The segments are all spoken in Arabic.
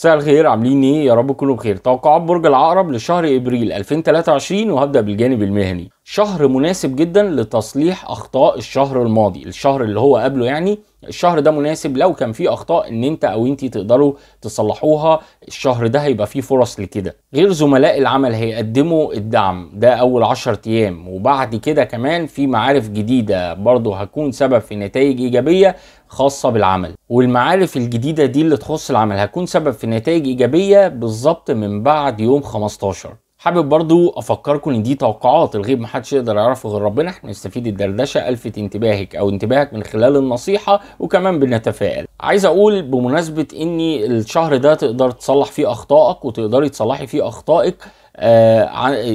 مساء الخير عاملين ايه يا رب تكونوا بخير توقعات برج العقرب لشهر ابريل 2023 وهبدا بالجانب المهني شهر مناسب جدا لتصليح اخطاء الشهر الماضي الشهر اللي هو قبله يعني الشهر ده مناسب لو كان فيه اخطاء ان انت او انت تقدروا تصلحوها الشهر ده هيبقى فيه فرص لكده غير زملاء العمل هيقدموا الدعم ده اول 10 ايام وبعد كده كمان في معارف جديده برضه هكون سبب في نتائج ايجابيه خاصه بالعمل والمعارف الجديده دي اللي تخص العمل هكون سبب في نتائج ايجابيه بالظبط من بعد يوم 15 حابب برضو افكركم ان دي توقعات الغيب محدش يقدر يعرفه غير ربنا احنا نستفيد الدردشه الفت انتباهك او انتباهك من خلال النصيحه وكمان بنتفائل عايز اقول بمناسبه ان الشهر ده تقدر تصلح فيه اخطائك وتقدري تصلحي فيه اخطائك آه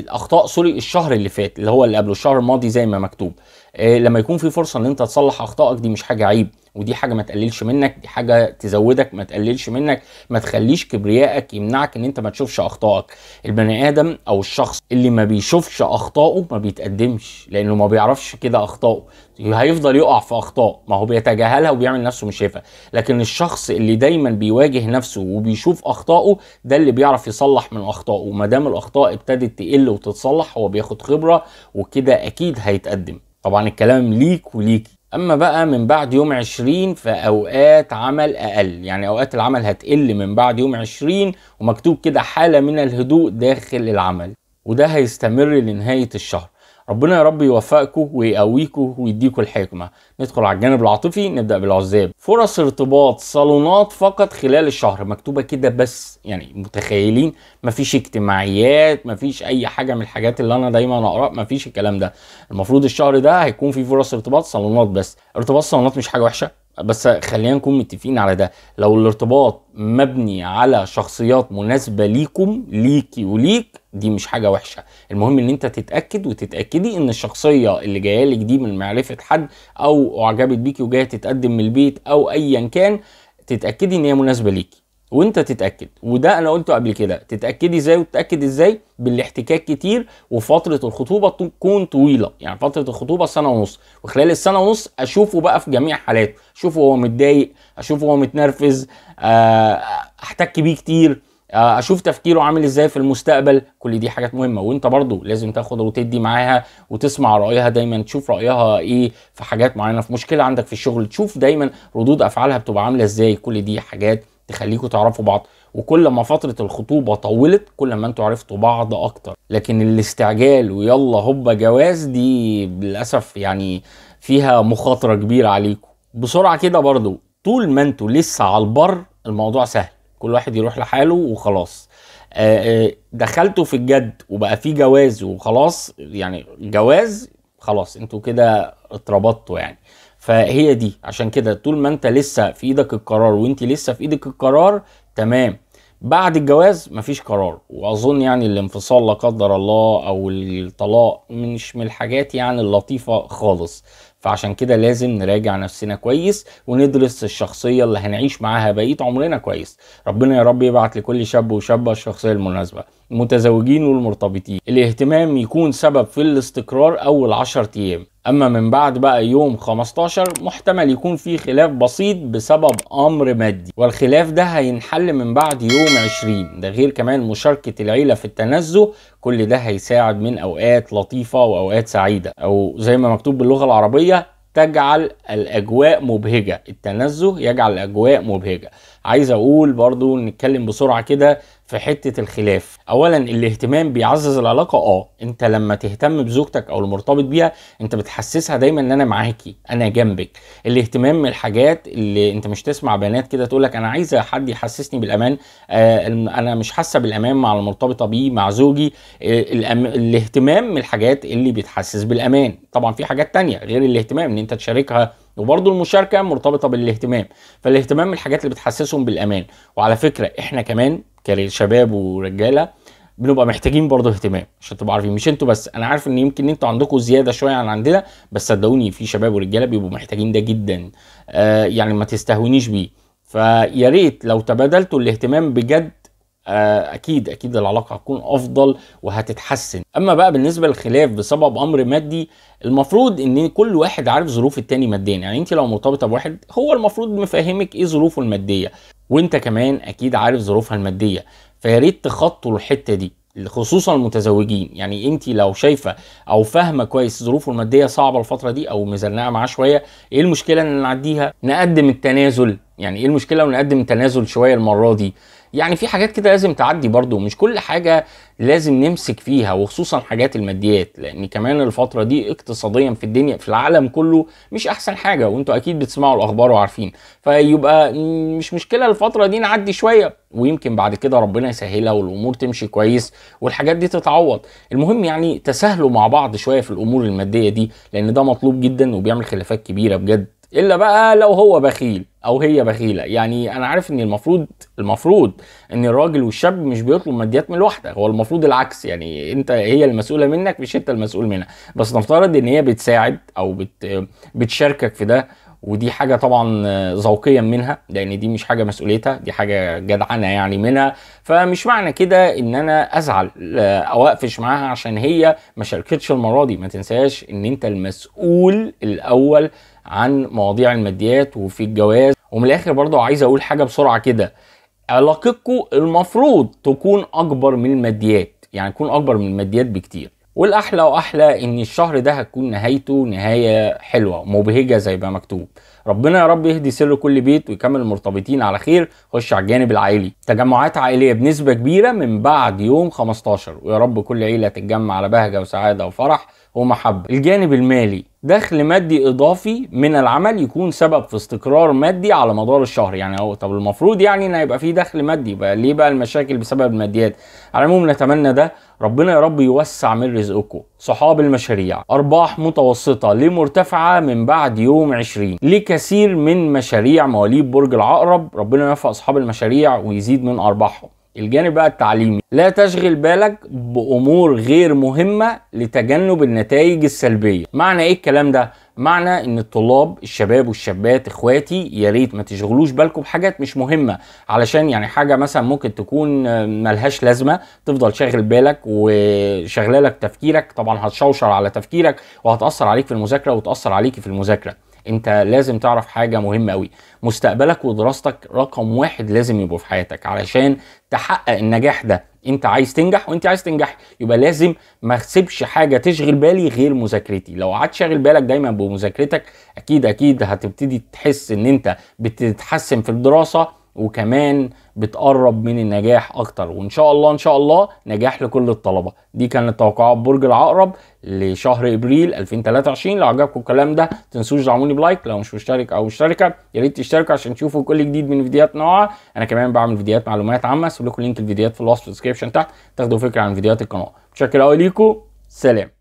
اخطاء سوري الشهر اللي فات اللي هو اللي قبله الشهر الماضي زي ما مكتوب آه، لما يكون في فرصه ان انت تصلح اخطائك دي مش حاجه عيب ودي حاجه ما تقللش منك دي حاجه تزودك ما تقللش منك ما تخليش كبريائك يمنعك ان انت ما تشوفش اخطائك البني ادم او الشخص اللي ما بيشوفش اخطائه ما بيتقدمش لانه ما بيعرفش كده اخطائه هيفضل يقع في اخطاء ما هو بيتجاهلها وبيعمل نفسه مش شايفها لكن الشخص اللي دايما بيواجه نفسه وبيشوف اخطائه ده اللي بيعرف يصلح من اخطائه وما دام الاخطاء ابتدت تقل وتتصلح هو بياخد خبره وكده اكيد هيتقدم طبعا الكلام ليك وليكي اما بقى من بعد يوم 20 فاوقات عمل اقل يعني اوقات العمل هتقل من بعد يوم 20 ومكتوب كده حاله من الهدوء داخل العمل وده هيستمر لنهايه الشهر ربنا يا رب يوفقكم ويقويكم ويديكم الحكمه ندخل على الجانب العاطفي نبدا بالعزاب فرص ارتباط صالونات فقط خلال الشهر مكتوبه كده بس يعني متخيلين مفيش اجتماعيات مفيش اي حاجه من الحاجات اللي انا دايما اقرا مفيش الكلام ده المفروض الشهر ده هيكون فيه فرص ارتباط صالونات بس ارتباط صالونات مش حاجه وحشه بس خلينا نكون متفقين على ده لو الارتباط مبني على شخصيات مناسبه ليكم ليكي وليك دي مش حاجه وحشه المهم ان انت تتاكد وتتاكدي ان الشخصيه اللي جايه لك دي من معرفه حد او اعجبت بيكي وجايه تتقدم من البيت او ايا كان تتاكدي ان هي مناسبه ليكي وانت تتاكد وده انا قلته قبل كده تتاكدي ازاي وتتاكد ازاي بالاحتكاك كتير وفتره الخطوبه تكون طويله يعني فتره الخطوبه سنه ونص وخلال السنه ونص اشوفه بقى في جميع حالاته اشوفه هو متضايق اشوفه هو متنرفز آه، آه، احتك بيه كتير آه، اشوف تفكيره عامل ازاي في المستقبل كل دي حاجات مهمه وانت برضو لازم تاخد وتدي معاها وتسمع رايها دايما تشوف رايها ايه في حاجات معينه في مشكله عندك في الشغل تشوف دايما ردود افعالها بتبقى عامله ازاي كل دي حاجات تخليكم تعرفوا بعض وكل ما فترة الخطوبة طولت كل ما انتوا عرفتوا بعض اكتر لكن الاستعجال ويلا هوبا جواز دي للأسف يعني فيها مخاطرة كبيرة عليكم بسرعة كده برضو طول ما انتوا لسه على البر الموضوع سهل كل واحد يروح لحاله وخلاص آه، آه، دخلتوا في الجد وبقى في جواز وخلاص يعني جواز خلاص انتوا كده اتربطتوا يعني فهي دي عشان كده طول ما انت لسه في ايدك القرار وانت لسه في ايدك القرار تمام بعد الجواز مفيش قرار واظن يعني الانفصال لا قدر الله او الطلاق مش من الحاجات يعني اللطيفه خالص فعشان كده لازم نراجع نفسنا كويس وندرس الشخصيه اللي هنعيش معاها بقيه عمرنا كويس ربنا يا رب يبعت لكل شاب وشابه الشخصيه المناسبه المتزوجين والمرتبطين الاهتمام يكون سبب في الاستقرار اول 10 ايام اما من بعد بقى يوم 15 محتمل يكون في خلاف بسيط بسبب امر مادي والخلاف ده هينحل من بعد يوم 20 ده غير كمان مشاركه العيله في التنزه كل ده هيساعد من اوقات لطيفه واوقات سعيده او زي ما مكتوب باللغه العربيه تجعل الاجواء مبهجه التنزه يجعل الاجواء مبهجه عايز اقول برضو نتكلم بسرعه كده في حته الخلاف اولا الاهتمام بيعزز العلاقه اه انت لما تهتم بزوجتك او المرتبط بيها انت بتحسسها دايما ان انا معاكي انا جنبك الاهتمام من الحاجات اللي انت مش تسمع بنات كده تقول لك انا عايزه حد يحسسني بالامان آه انا مش حاسه بالامان مع المرتبطه بيه مع زوجي آه الاهتمام من الحاجات اللي بتحسس بالامان طبعا في حاجات تانية غير الاهتمام ان انت تشاركها وبرضه المشاركه مرتبطه بالاهتمام فالاهتمام الحاجات اللي بتحسسهم بالامان وعلى فكره احنا كمان كشباب ورجاله بنبقى محتاجين برضه اهتمام عشان تبقوا عارفين مش انتوا بس انا عارف ان يمكن انتوا عندكم زياده شويه عن عندنا بس صدقوني في شباب ورجاله بيبقوا محتاجين ده جدا آه يعني ما تستهونيش بيه فيا ريت لو تبادلتوا الاهتمام بجد آه، اكيد اكيد العلاقه هتكون افضل وهتتحسن اما بقى بالنسبه للخلاف بسبب امر مادي المفروض ان كل واحد عارف ظروف التاني ماديا يعني انت لو مرتبطه بواحد هو المفروض مفهمك ايه ظروفه الماديه وانت كمان اكيد عارف ظروفها الماديه فيا ريت تخطوا الحته دي خصوصا المتزوجين يعني انت لو شايفه او فاهمه كويس ظروفه الماديه صعبه الفتره دي او مزنقه معاه شويه ايه المشكله ان نعديها نقدم التنازل يعني ايه المشكله لو نقدم التنازل شويه المره دي يعني في حاجات كده لازم تعدي برضو مش كل حاجه لازم نمسك فيها وخصوصا حاجات الماديات لان كمان الفتره دي اقتصاديا في الدنيا في العالم كله مش احسن حاجه وانتوا اكيد بتسمعوا الاخبار وعارفين فيبقى مش مشكله الفتره دي نعدي شويه ويمكن بعد كده ربنا يسهلها والامور تمشي كويس والحاجات دي تتعوض المهم يعني تساهلوا مع بعض شويه في الامور الماديه دي لان ده مطلوب جدا وبيعمل خلافات كبيره بجد الا بقى لو هو بخيل او هي بخيله يعني انا عارف ان المفروض المفروض ان الراجل والشاب مش بيطلب ماديات من الواحده هو المفروض العكس يعني انت هي المسؤوله منك مش انت المسؤول منها بس نفترض ان هي بتساعد او بت بتشاركك في ده ودي حاجة طبعا ذوقيا منها لأن دي مش حاجة مسؤوليتها دي حاجة جدعانة يعني منها فمش معنى كده إن أنا أزعل أو أقفش معاها عشان هي ما شاركتش المرة دي ما تنساش إن أنت المسؤول الأول عن مواضيع الماديات وفي الجواز ومن الآخر برضه عايز أقول حاجة بسرعة كده علاقتكم المفروض تكون أكبر من الماديات يعني تكون أكبر من الماديات بكتير والاحلى واحلى ان الشهر ده هتكون نهايته نهايه حلوه مبهجه زي ما مكتوب ربنا يا رب يهدي سر كل بيت ويكمل المرتبطين على خير خش على الجانب العائلي تجمعات عائليه بنسبه كبيره من بعد يوم 15 ويا رب كل عيله تتجمع على بهجه وسعاده وفرح ومحبه الجانب المالي دخل مادي اضافي من العمل يكون سبب في استقرار مادي على مدار الشهر يعني هو طب المفروض يعني ان هيبقى في دخل مادي بقى ليه بقى المشاكل بسبب الماديات على العموم نتمنى ده ربنا يا رب يوسع من رزقكم صحاب المشاريع أرباح متوسطة لمرتفعة من بعد يوم 20 لكثير من مشاريع مواليد برج العقرب ربنا يوفق أصحاب المشاريع ويزيد من أرباحهم الجانب بقى التعليمي لا تشغل بالك بامور غير مهمه لتجنب النتائج السلبيه معنى ايه الكلام ده معنى ان الطلاب الشباب والشابات اخواتي يا ريت ما تشغلوش بالكم بحاجات مش مهمه علشان يعني حاجه مثلا ممكن تكون ملهاش لازمه تفضل شاغل بالك وشغلالك تفكيرك طبعا هتشوشر على تفكيرك وهتاثر عليك في المذاكره وتاثر عليكي في المذاكره انت لازم تعرف حاجه مهمه قوي مستقبلك ودراستك رقم واحد لازم يبقوا في حياتك علشان تحقق النجاح ده انت عايز تنجح وانت عايز تنجح يبقى لازم ما تسيبش حاجه تشغل بالي غير مذاكرتي لو قعدت شاغل بالك دايما بمذاكرتك اكيد اكيد هتبتدي تحس ان انت بتتحسن في الدراسه وكمان بتقرب من النجاح اكتر وان شاء الله ان شاء الله نجاح لكل الطلبه دي كانت توقعات برج العقرب لشهر ابريل 2023 لو عجبكم الكلام ده تنسوش دعموني بلايك لو مش مشترك او مشتركه يا ريت تشتركوا عشان تشوفوا كل جديد من فيديوهات نوعا انا كمان بعمل فيديوهات معلومات عامه اسيب لكم لينك الفيديوهات في الوصف والديسكربشن تحت تاخدوا فكره عن فيديوهات القناه متشكر قوي ليكم سلام